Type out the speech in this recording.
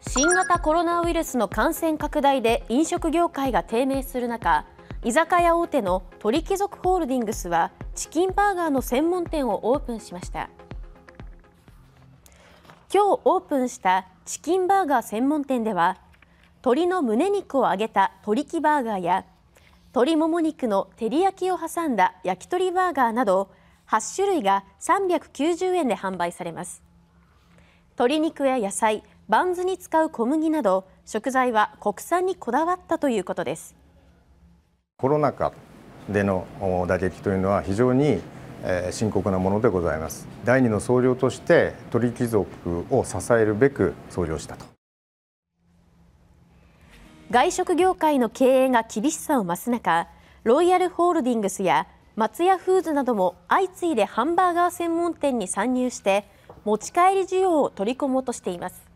新型コロナウイルスの感染拡大で飲食業界が低迷する中居酒屋大手の鳥貴族ホールディングスはチキンバーガーの専門店をオープンしました今日オープンしたチキンバーガー専門店では鶏の胸肉を揚げた鳥貴バーガーや鶏もも肉の照り焼きを挟んだ焼き鳥バーガーなど8種類が390円で販売されます鶏肉や野菜バンズに使う小麦など食材は国産にこだわったということですコロナ禍での打撃というのは非常に深刻なものでございます第二の総領として鳥貴族を支えるべく総業したと外食業界の経営が厳しさを増す中ロイヤルホールディングスや松屋フーズなども相次いでハンバーガー専門店に参入して持ち帰り需要を取り込もうとしています